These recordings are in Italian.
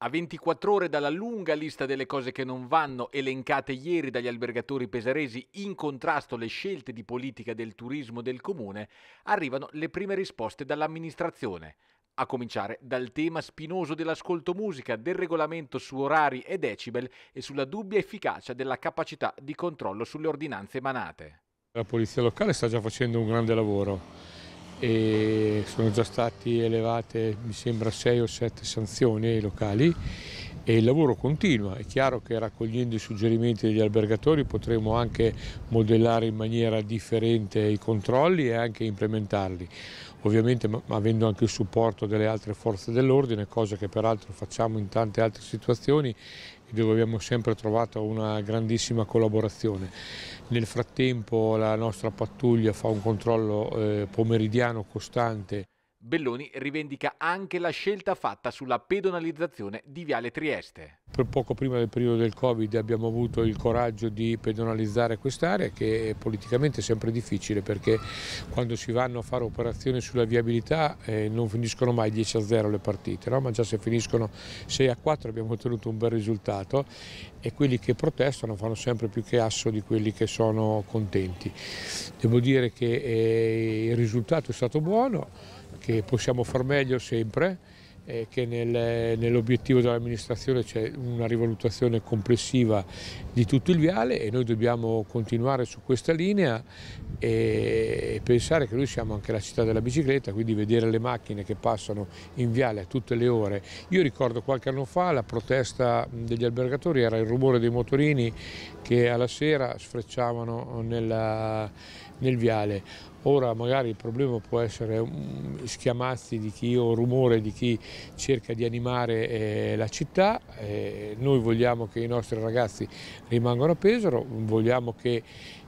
A 24 ore dalla lunga lista delle cose che non vanno elencate ieri dagli albergatori pesaresi in contrasto alle scelte di politica del turismo del comune, arrivano le prime risposte dall'amministrazione, a cominciare dal tema spinoso dell'ascolto musica, del regolamento su orari e decibel e sulla dubbia efficacia della capacità di controllo sulle ordinanze emanate. La polizia locale sta già facendo un grande lavoro e sono già state elevate mi sembra 6 o 7 sanzioni ai locali e il lavoro continua. È chiaro che raccogliendo i suggerimenti degli albergatori potremo anche modellare in maniera differente i controlli e anche implementarli. Ovviamente avendo anche il supporto delle altre forze dell'ordine, cosa che peraltro facciamo in tante altre situazioni dove abbiamo sempre trovato una grandissima collaborazione. Nel frattempo la nostra pattuglia fa un controllo eh, pomeridiano costante Belloni rivendica anche la scelta fatta sulla pedonalizzazione di Viale Trieste. poco prima del periodo del Covid abbiamo avuto il coraggio di pedonalizzare quest'area che è politicamente sempre difficile perché quando si vanno a fare operazioni sulla viabilità eh, non finiscono mai 10 a 0 le partite, no? ma già se finiscono 6 a 4 abbiamo ottenuto un bel risultato e quelli che protestano fanno sempre più che asso di quelli che sono contenti. Devo dire che eh, il risultato è stato buono che possiamo far meglio sempre e che nel, nell'obiettivo dell'amministrazione c'è una rivalutazione complessiva di tutto il viale e noi dobbiamo continuare su questa linea e pensare che noi siamo anche la città della bicicletta, quindi vedere le macchine che passano in viale a tutte le ore. Io ricordo qualche anno fa la protesta degli albergatori, era il rumore dei motorini che alla sera sfrecciavano nella nel viale. Ora magari il problema può essere mm, schiamazzi di chi o rumore di chi cerca di animare eh, la città, eh, noi vogliamo che i nostri ragazzi rimangano a Pesaro, vogliamo che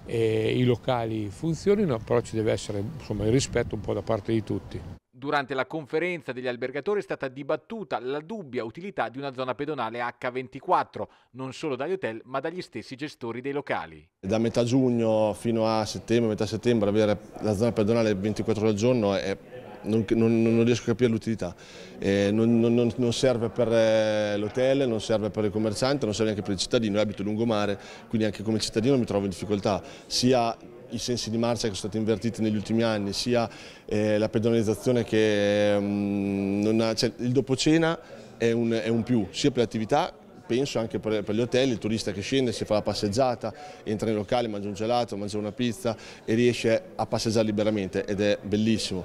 eh, i locali funzionino, però ci deve essere insomma, il rispetto un po' da parte di tutti. Durante la conferenza degli albergatori è stata dibattuta la dubbia utilità di una zona pedonale H24, non solo dagli hotel ma dagli stessi gestori dei locali. Da metà giugno fino a settembre, metà settembre, avere la zona pedonale 24 ore al giorno è non, non, non, riesco a capire l'utilità. Eh, non, non, serve per eh, l'hotel, non serve per il commerciante, non serve neanche per il cittadino. Io abito lungomare, quindi anche come cittadino mi trovo in difficoltà, sia i sensi di marcia che sono stati invertiti negli ultimi anni, sia eh, la pedonalizzazione che mm, ha, cioè, il dopo cena è un, è un più, sia per l'attività penso anche per, gli hotel, il turista che scende, si fa la passeggiata, entra nei locali, mangia un gelato, mangia una pizza e riesce a passeggiare liberamente ed è bellissimo.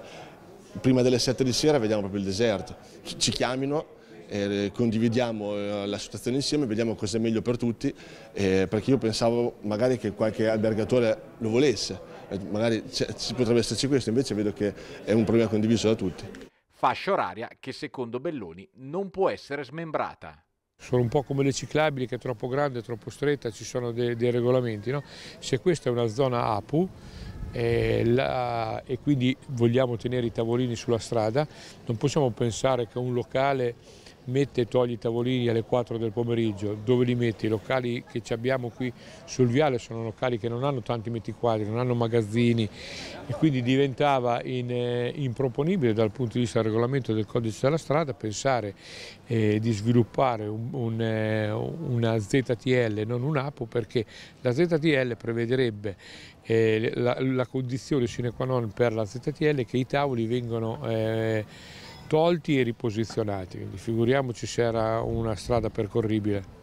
Prima delle 7 di sera vediamo proprio il deserto, ci chiamino eh, condividiamo eh, la situazione insieme, vediamo cosa è meglio per tutti, eh, perché io pensavo magari che qualche albergatore lo volesse, eh, magari ci potrebbe esserci questo, invece vedo che è un problema condiviso da tutti. Fascia oraria che secondo Belloni non può essere smembrata sono un po' come le ciclabili che è troppo grande, troppo stretta, ci sono dei, dei regolamenti. No? Se questa è una zona APU eh, la, e quindi vogliamo tenere i tavolini sulla strada, non possiamo pensare che un locale mette e toglie i tavolini alle 4 del pomeriggio, dove li mette? I locali che abbiamo qui sul viale sono locali che non hanno tanti metri quadri, non hanno magazzini e quindi diventava in, eh, improponibile dal punto di vista del regolamento del codice della strada pensare eh, di sviluppare un, un, eh, una ZTL, non un perché la ZTL prevederebbe eh, la, la, condizione sine qua non per la ZTL che i tavoli vengono eh, tolti e riposizionati, quindi figuriamoci se era una strada percorribile.